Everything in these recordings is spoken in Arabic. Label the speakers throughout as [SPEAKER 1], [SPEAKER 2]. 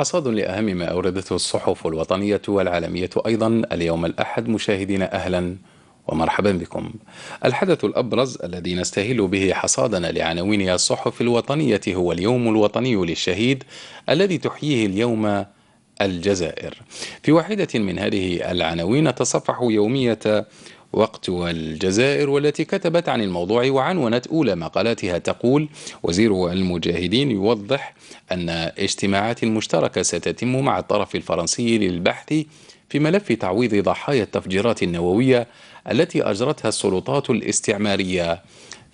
[SPEAKER 1] حصاد لأهم ما أوردته الصحف الوطنية والعالمية أيضا اليوم الأحد مشاهدينا أهلا ومرحبا بكم الحدث الأبرز الذي نستهل به حصادنا لعناوين الصحف الوطنية هو اليوم الوطني للشهيد الذي تحييه اليوم الجزائر في واحدة من هذه العناوين تصفح يومية وقتها الجزائر والتي كتبت عن الموضوع وعنونت أولى مقالاتها تقول وزير المجاهدين يوضح أن اجتماعات مشتركة ستتم مع الطرف الفرنسي للبحث في ملف تعويض ضحايا التفجيرات النووية التي أجرتها السلطات الاستعمارية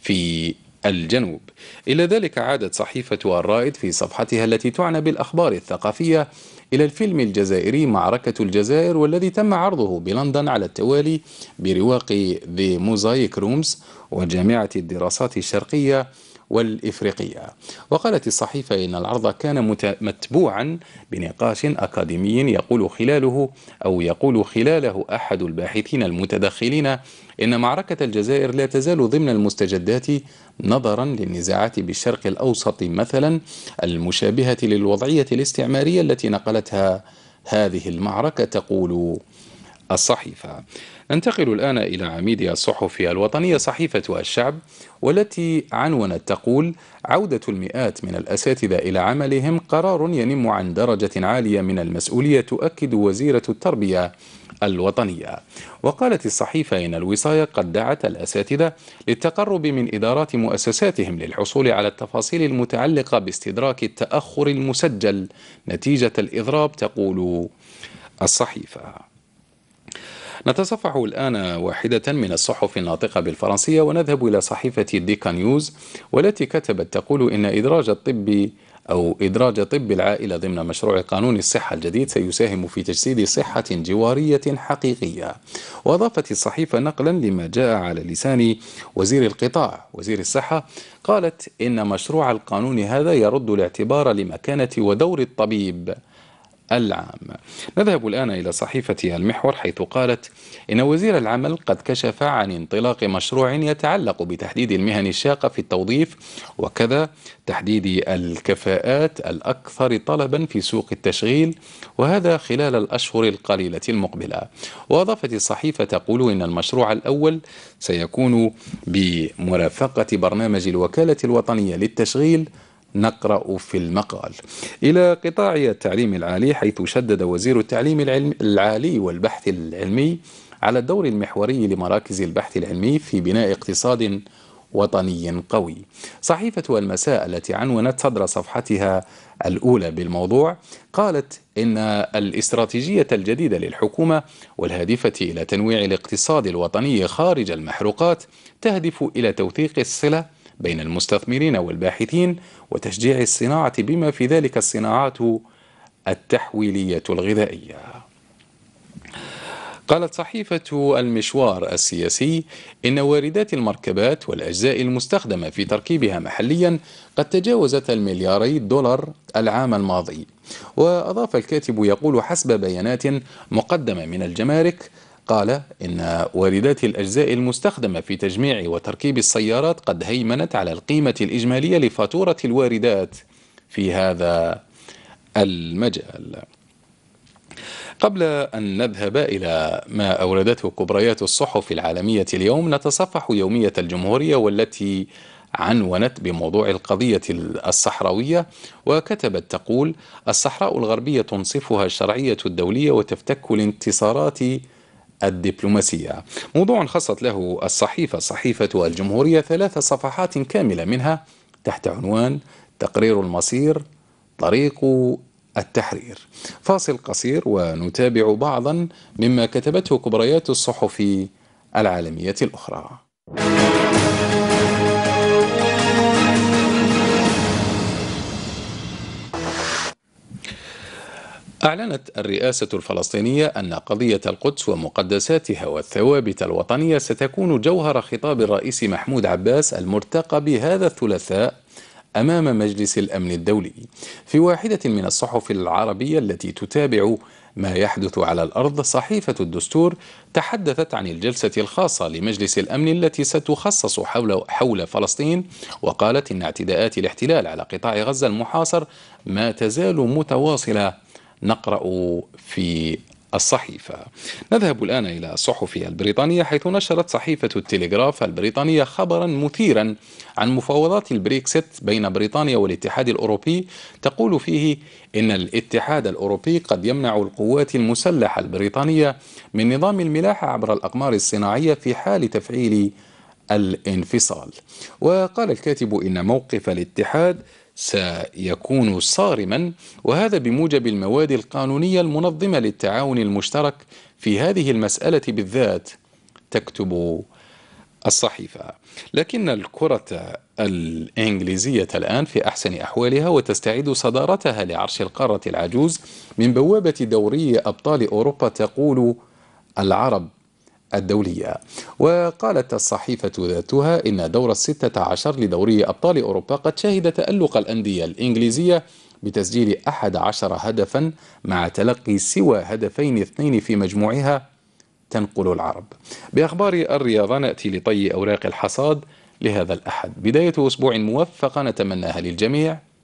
[SPEAKER 1] في الجنوب إلى ذلك عادت صحيفة الرائد في صفحتها التي تعنى بالأخبار الثقافية إلى الفيلم الجزائري معركة الجزائر والذي تم عرضه بلندن على التوالي برواق The موزايك رومز وجامعة الدراسات الشرقية والإفريقية وقالت الصحيفة إن العرض كان متبوعا بنقاش أكاديمي يقول خلاله أو يقول خلاله أحد الباحثين المتدخلين إن معركة الجزائر لا تزال ضمن المستجدات نظرا للنزاعات بالشرق الأوسط مثلا المشابهة للوضعية الاستعمارية التي نقلتها هذه المعركة تقول الصحيفة ننتقل الآن إلى عميد الصحف الوطنية صحيفة الشعب والتي عنونت تقول عودة المئات من الأساتذة إلى عملهم قرار ينم عن درجة عالية من المسؤولية تؤكد وزيرة التربية الوطنية وقالت الصحيفة إن الوصاية قد دعت الأساتذة للتقرب من إدارات مؤسساتهم للحصول على التفاصيل المتعلقة باستدراك التأخر المسجل نتيجة الإضراب تقول الصحيفة نتصفح الآن واحدة من الصحف الناطقة بالفرنسية ونذهب إلى صحيفة ديكا نيوز والتي كتبت تقول إن إدراج الطب أو إدراج طب العائلة ضمن مشروع قانون الصحة الجديد سيساهم في تجسيد صحة جوارية حقيقية وأضافت الصحيفة نقلا لما جاء على لسان وزير القطاع وزير الصحة قالت إن مشروع القانون هذا يرد الاعتبار لمكانة ودور الطبيب العام نذهب الآن إلى صحيفة المحور حيث قالت إن وزير العمل قد كشف عن انطلاق مشروع يتعلق بتحديد المهن الشاقة في التوظيف وكذا تحديد الكفاءات الأكثر طلبا في سوق التشغيل وهذا خلال الأشهر القليلة المقبلة وأضافت الصحيفة تقول إن المشروع الأول سيكون بمرافقة برنامج الوكالة الوطنية للتشغيل نقرأ في المقال إلى قطاع التعليم العالي حيث شدد وزير التعليم العلم العالي والبحث العلمي على الدور المحوري لمراكز البحث العلمي في بناء اقتصاد وطني قوي صحيفة المساء التي عنونت صدر صفحتها الأولى بالموضوع قالت إن الاستراتيجية الجديدة للحكومة والهادفة إلى تنويع الاقتصاد الوطني خارج المحروقات تهدف إلى توثيق الصلة بين المستثمرين والباحثين وتشجيع الصناعة بما في ذلك الصناعات التحويلية الغذائية قالت صحيفة المشوار السياسي إن واردات المركبات والأجزاء المستخدمة في تركيبها محليا قد تجاوزت الملياري دولار العام الماضي وأضاف الكاتب يقول حسب بيانات مقدمة من الجمارك قال إن واردات الأجزاء المستخدمة في تجميع وتركيب السيارات قد هيمنت على القيمة الإجمالية لفاتورة الواردات في هذا المجال قبل أن نذهب إلى ما أوردته كبريات الصحف العالمية اليوم نتصفح يومية الجمهورية والتي عنونت بموضوع القضية الصحراوية وكتبت تقول الصحراء الغربية تنصفها الشرعية الدولية وتفتك الانتصارات الدبلوماسية موضوع خصت له الصحيفة صحيفة الجمهورية ثلاث صفحات كاملة منها تحت عنوان تقرير المصير طريق التحرير فاصل قصير ونتابع بعضا مما كتبته كبريات الصحف العالمية الأخرى أعلنت الرئاسة الفلسطينية أن قضية القدس ومقدساتها والثوابت الوطنية ستكون جوهر خطاب الرئيس محمود عباس المرتقب هذا الثلاثاء أمام مجلس الأمن الدولي في واحدة من الصحف العربية التي تتابع ما يحدث على الأرض صحيفة الدستور تحدثت عن الجلسة الخاصة لمجلس الأمن التي ستخصص حول, حول فلسطين وقالت إن اعتداءات الاحتلال على قطاع غزة المحاصر ما تزال متواصلة نقرأ في الصحيفة نذهب الآن إلى الصحف البريطانية حيث نشرت صحيفة التلغراف البريطانية خبرا مثيرا عن مفاوضات البريكسيت بين بريطانيا والاتحاد الأوروبي تقول فيه إن الاتحاد الأوروبي قد يمنع القوات المسلحة البريطانية من نظام الملاحة عبر الأقمار الصناعية في حال تفعيل الانفصال وقال الكاتب إن موقف الاتحاد سيكون صارما وهذا بموجب المواد القانونية المنظمة للتعاون المشترك في هذه المسألة بالذات تكتب الصحيفة لكن الكرة الإنجليزية الآن في أحسن أحوالها وتستعيد صدارتها لعرش القارة العجوز من بوابة دوري أبطال أوروبا تقول العرب الدولية وقالت الصحيفة ذاتها إن دور الستة عشر لدوري أبطال أوروبا قد شهد تألق الأندية الإنجليزية بتسجيل أحد عشر هدفا مع تلقي سوى هدفين اثنين في مجموعها تنقل العرب بأخبار الرياضة نأتي لطي أوراق الحصاد لهذا الأحد بداية أسبوع موفق نتمناها للجميع